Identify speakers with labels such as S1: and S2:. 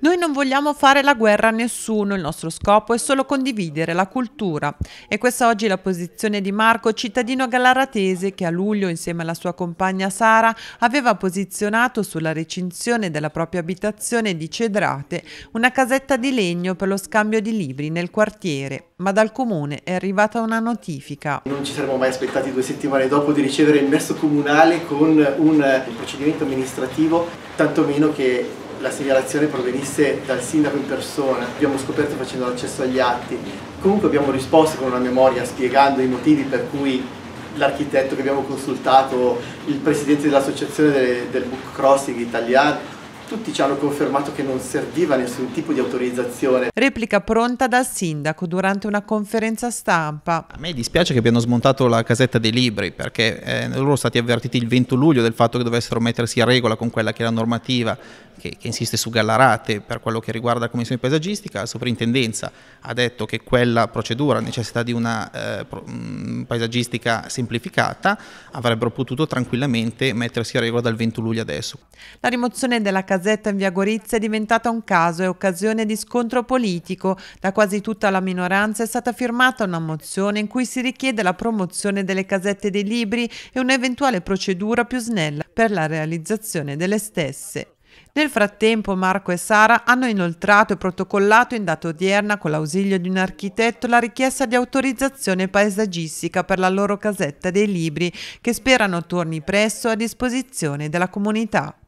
S1: Noi non vogliamo fare la guerra a nessuno, il nostro scopo è solo condividere la cultura. E questa oggi è la posizione di Marco, cittadino gallaratese, che a luglio, insieme alla sua compagna Sara, aveva posizionato sulla recinzione della propria abitazione di Cedrate una casetta di legno per lo scambio di libri nel quartiere. Ma dal comune è arrivata una notifica. Non
S2: ci saremmo mai aspettati due settimane dopo di ricevere il messo comunale con un procedimento amministrativo, tantomeno che la segnalazione provenisse dal sindaco in persona, abbiamo scoperto facendo l'accesso agli atti. Comunque abbiamo risposto con una memoria spiegando i motivi per cui l'architetto che abbiamo consultato, il presidente dell'associazione del, del Book Crossing italiano, tutti ci
S1: hanno confermato che non serviva nessun tipo di autorizzazione. Replica pronta dal sindaco durante una conferenza stampa. A me dispiace
S3: che abbiano smontato la casetta dei libri perché eh, loro sono stati avvertiti il 20 luglio del fatto che dovessero mettersi a regola con quella che era la normativa che, che, insiste su Gallarate per quello che riguarda la commissione paesaggistica, la sovrintendenza ha detto che quella procedura necessita di una eh, mm, paesaggistica semplificata, avrebbero potuto tranquillamente mettersi a regola dal 20 luglio adesso.
S1: La rimozione della casetta in via Gorizia è diventata un caso e occasione di scontro politico. Da quasi tutta la minoranza è stata firmata una mozione in cui si richiede la promozione delle casette dei libri e un'eventuale procedura più snella per la realizzazione delle stesse. Nel frattempo Marco e Sara hanno inoltrato e protocollato in data odierna con l'ausilio di un architetto la richiesta di autorizzazione paesaggistica per la loro casetta dei libri che sperano torni presto a disposizione della comunità.